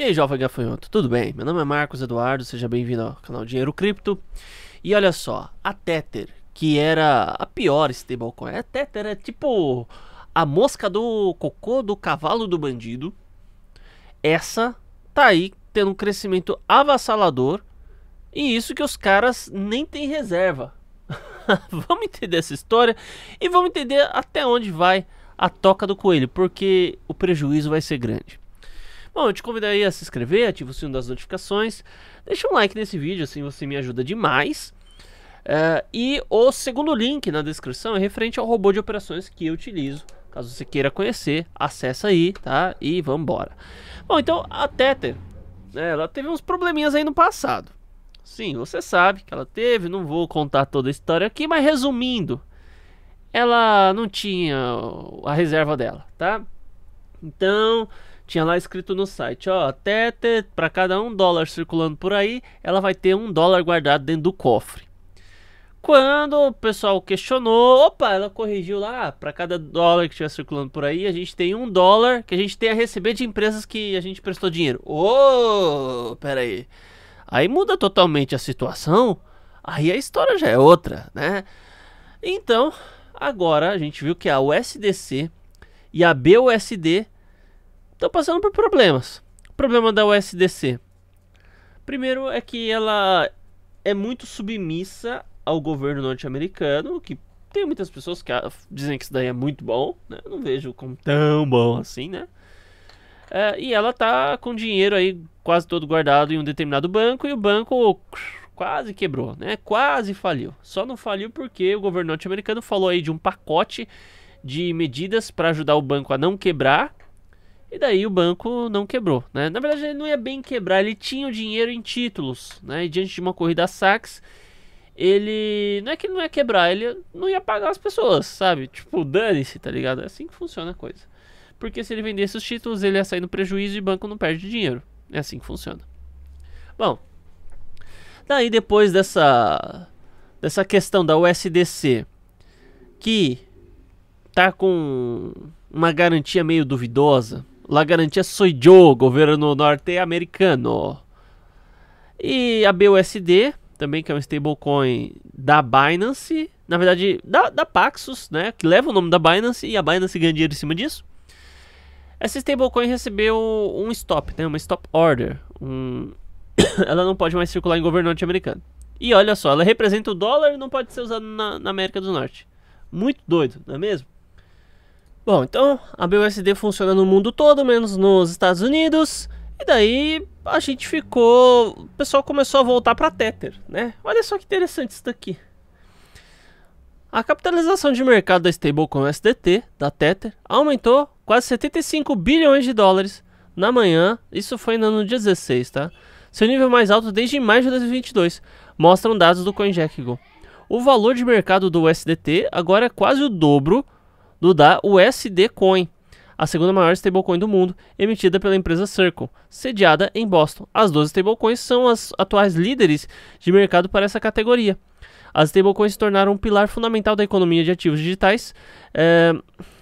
E aí, jovem gafanhoto, tudo bem? Meu nome é Marcos Eduardo, seja bem-vindo ao canal Dinheiro Cripto. E olha só, a Tether, que era a pior stablecoin, a Tether é tipo a mosca do cocô do cavalo do bandido. Essa tá aí tendo um crescimento avassalador e isso que os caras nem têm reserva. vamos entender essa história e vamos entender até onde vai a toca do coelho, porque o prejuízo vai ser grande. Bom, eu te convido aí a se inscrever, ativa o sino das notificações, deixa um like nesse vídeo, assim você me ajuda demais. Uh, e o segundo link na descrição é referente ao robô de operações que eu utilizo. Caso você queira conhecer, acessa aí, tá? E vambora. Bom, então a Tether, né, ela teve uns probleminhas aí no passado. Sim, você sabe que ela teve, não vou contar toda a história aqui, mas resumindo, ela não tinha a reserva dela, tá? Então, tinha lá escrito no site, ó, até ter para cada um dólar circulando por aí, ela vai ter um dólar guardado dentro do cofre. Quando o pessoal questionou, opa, ela corrigiu lá, ah, para cada dólar que estiver circulando por aí, a gente tem um dólar que a gente tem a receber de empresas que a gente prestou dinheiro. Ô, oh, pera aí. Aí muda totalmente a situação, aí a história já é outra, né? Então, agora a gente viu que a USDC e a BUSD estão passando por problemas. O problema da USDC. Primeiro é que ela é muito submissa ao governo norte-americano, que tem muitas pessoas que dizem que isso daí é muito bom, né? Eu não vejo como tão bom assim, né? É, e ela tá com dinheiro aí quase todo guardado em um determinado banco e o banco quase quebrou, né? Quase faliu. Só não faliu porque o governo norte-americano falou aí de um pacote de medidas para ajudar o banco a não quebrar e daí o banco não quebrou, né? Na verdade ele não ia é bem quebrar, ele tinha o dinheiro em títulos, né? E diante de uma corrida a saques, ele não é que ele não ia quebrar, ele não ia pagar as pessoas, sabe? Tipo, dane-se, tá ligado? É assim que funciona a coisa. Porque se ele vendesse os títulos, ele ia sair no prejuízo e o banco não perde dinheiro. É assim que funciona. Bom, daí depois dessa dessa questão da USDC que tá com uma garantia meio duvidosa, La Garantia Soy Yo, governo norte-americano. E a BUSD, também que é um stablecoin da Binance, na verdade da, da Paxos, né, que leva o nome da Binance e a Binance ganha dinheiro em cima disso. Essa stablecoin recebeu um stop, né, uma stop order. Um... ela não pode mais circular em governo norte-americano. E olha só, ela representa o dólar e não pode ser usada na, na América do Norte. Muito doido, não é mesmo? Bom, então a BUSD funciona no mundo todo, menos nos Estados Unidos. E daí a gente ficou, o pessoal começou a voltar para Tether, né? Olha só que interessante isso daqui. A capitalização de mercado da stablecoin USDT, da Tether, aumentou quase 75 bilhões de dólares na manhã, isso foi ainda no dia 16, tá? Seu nível mais alto desde maio de 2022, mostram dados do CoinGecko. O valor de mercado do USDT agora é quase o dobro do da USD Coin, a segunda maior stablecoin do mundo, emitida pela empresa Circle, sediada em Boston. As 12 stablecoins são as atuais líderes de mercado para essa categoria. As stablecoins se tornaram um pilar fundamental da economia de ativos digitais, é,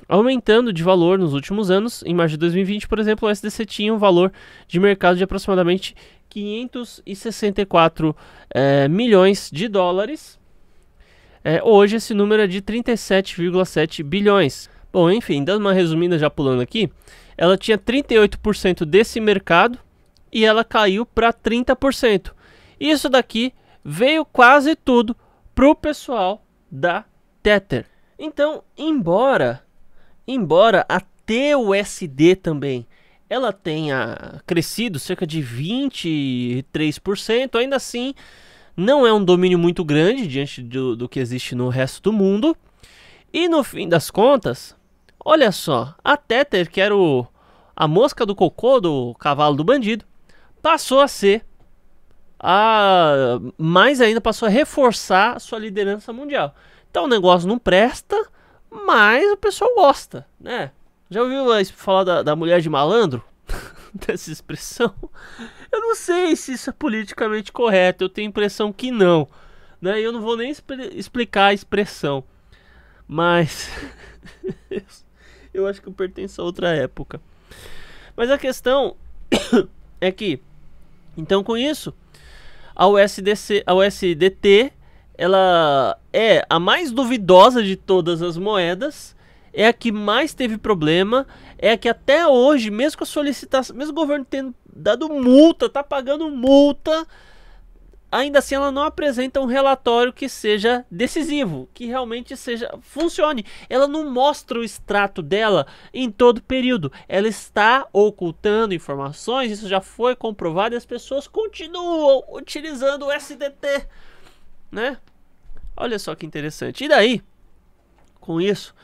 aumentando de valor nos últimos anos. Em março de 2020, por exemplo, o SDC tinha um valor de mercado de aproximadamente 564 é, eh, milhões de dólares. É, hoje esse número é de 37,7 bilhões. Bom, enfim, dando uma resumida já pulando aqui, ela tinha 38% desse mercado e ela caiu para 30%. Isso daqui veio quase tudo pro pessoal da Tether. Então, embora embora a TUSD também ela tenha crescido cerca de 23%, ainda assim não é um domínio muito grande diante do, do que existe no resto do mundo. E no fim das contas, olha só, a Tether, que era o, a mosca do cocô do cavalo do bandido, passou a ser a mais ainda passou a reforçar a sua liderança mundial. Então o negócio não presta, mas o pessoal gosta, né? Já ouviu falar da, da mulher de malandro? dessa expressão? Eu não sei se isso é politicamente correto, eu tenho a impressão que não. Né? Eu não vou nem explicar a expressão. Mas eu acho que eu pertenço a outra época. Mas a questão é que, então com isso, a USDC, a USDT, ela é a mais duvidosa de todas as moedas é a que mais teve problema, é a que até hoje, mesmo com a solicitação, mesmo o governo tendo dado multa, tá pagando multa, ainda assim ela não apresenta um relatório que seja decisivo, que realmente seja funcione. Ela não mostra o extrato dela em todo período. Ela está ocultando informações, isso já foi comprovado e as pessoas continuam utilizando o SDT, né? Olha só que interessante. E daí? Com isso,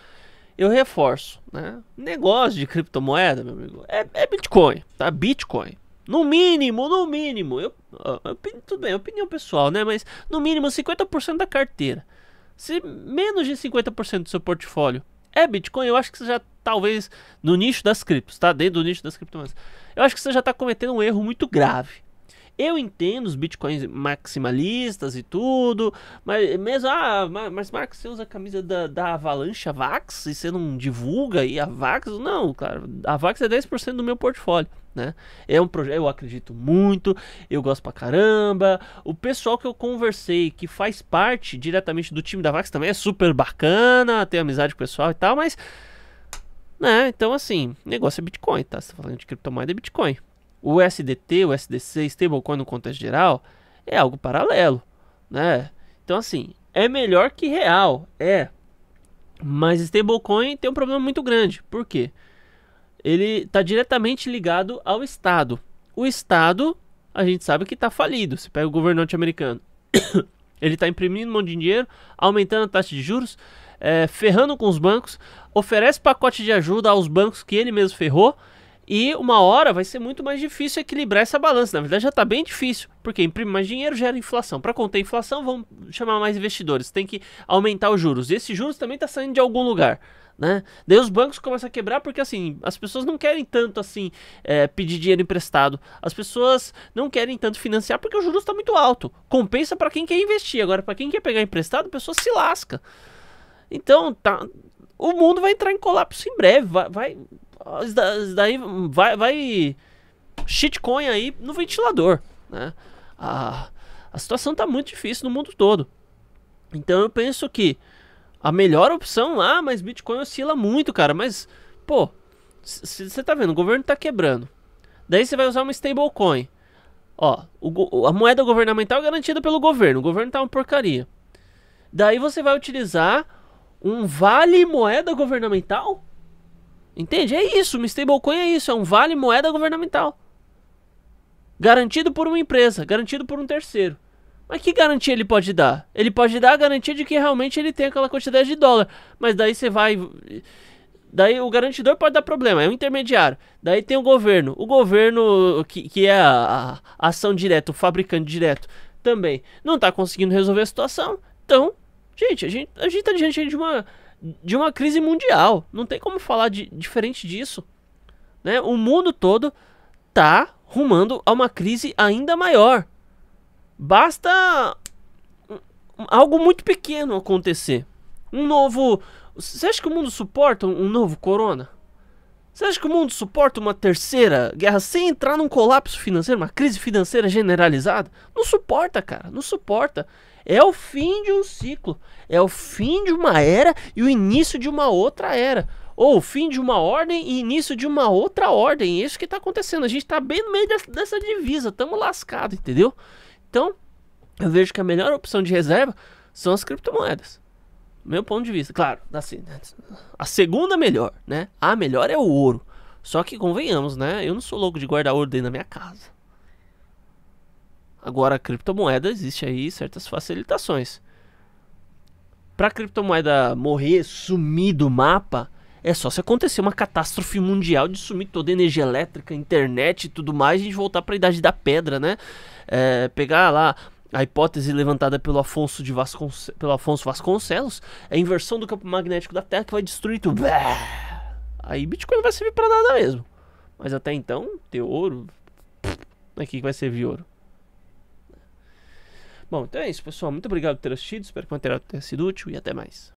eu reforço, né? Negócio de criptomoeda, meu amigo, é, é Bitcoin, tá? Bitcoin. No mínimo, no mínimo, eu, eu, tudo bem, opinião pessoal, né? Mas no mínimo 50% da carteira. Se menos de 50% do seu portfólio é Bitcoin, eu acho que você já talvez no nicho das criptos, tá? Dentro do nicho das criptomoedas. Eu acho que você já está cometendo um erro muito grave. Eu entendo os bitcoins maximalistas e tudo, mas mesmo, ah, mas Marcos, você usa a camisa da, da Avalanche Vax e você não divulga aí a Vax? Não, claro, a Vax é 10% do meu portfólio. Né? É um projeto, eu acredito muito, eu gosto pra caramba. O pessoal que eu conversei, que faz parte diretamente do time da Vax também é super bacana, tem amizade com o pessoal e tal, mas né? Então assim, negócio é Bitcoin, tá? Você tá falando de criptomoeda é Bitcoin. O SDT, o SDC, stablecoin no contexto geral, é algo paralelo, né? Então, assim, é melhor que real, é. Mas stablecoin tem um problema muito grande. Por quê? Ele está diretamente ligado ao Estado. O Estado, a gente sabe que está falido. Você pega o governo norte-americano. Ele está imprimindo um monte de dinheiro, aumentando a taxa de juros, é, ferrando com os bancos, oferece pacote de ajuda aos bancos que ele mesmo ferrou e uma hora vai ser muito mais difícil equilibrar essa balança. Na verdade, já está bem difícil, porque imprime mais dinheiro gera inflação. Para conter inflação, vão chamar mais investidores, tem que aumentar os juros. E esses juros também está saindo de algum lugar. Né? Daí os bancos começam a quebrar porque assim as pessoas não querem tanto assim é, pedir dinheiro emprestado, as pessoas não querem tanto financiar porque o juros está muito alto. Compensa para quem quer investir, agora para quem quer pegar emprestado, a pessoa se lasca. Então tá, o mundo vai entrar em colapso em breve, vai, vai isso daí vai, vai shitcoin aí no ventilador, né? A, a situação tá muito difícil no mundo todo. Então eu penso que a melhor opção, ah, mas Bitcoin oscila muito, cara. Mas, pô, você tá vendo, o governo tá quebrando. Daí você vai usar uma stablecoin. Ó, o, a moeda governamental é garantida pelo governo. O governo tá uma porcaria. Daí você vai utilizar um vale moeda governamental? Entende? É isso, uma stablecoin é isso, é um vale moeda governamental. Garantido por uma empresa, garantido por um terceiro. Mas que garantia ele pode dar? Ele pode dar a garantia de que realmente ele tem aquela quantidade de dólar. Mas daí você vai. Daí o garantidor pode dar problema, é um intermediário. Daí tem o governo. O governo, que, que é a, a ação direta, o fabricante direto, também não está conseguindo resolver a situação. Então, gente, a gente, a gente tá diante de uma de uma crise mundial. Não tem como falar de, diferente disso. Né? O mundo todo tá rumando a uma crise ainda maior. Basta algo muito pequeno acontecer. Um novo. Você acha que o mundo suporta um novo corona? Você acha que o mundo suporta uma terceira guerra sem entrar num colapso financeiro, uma crise financeira generalizada? Não suporta, cara, não suporta. É o fim de um ciclo, é o fim de uma era e o início de uma outra era. Ou o fim de uma ordem e início de uma outra ordem. É isso que está acontecendo. A gente está bem no meio dessa divisa, estamos lascados, entendeu? Então, eu vejo que a melhor opção de reserva são as criptomoedas. Meu ponto de vista, claro, assim, a segunda melhor, né? A melhor é o ouro. Só que convenhamos, né? Eu não sou louco de guardar ouro dentro da minha casa. Agora, a criptomoeda existe aí certas facilitações. Para a criptomoeda morrer, sumir do mapa, é só se acontecer uma catástrofe mundial de sumir toda a energia elétrica, internet e tudo mais, a gente voltar para a idade da pedra, né? É, pegar lá a hipótese levantada pelo Afonso, de Vasconce pelo Afonso Vasconcelos, é a inversão do campo magnético da Terra que vai destruir tudo. Aí Bitcoin vai servir para nada mesmo. Mas até então, ter ouro, aqui que vai servir ouro. Bom, então é isso, pessoal. Muito obrigado por ter assistido. Espero que o material tenha sido útil e até mais.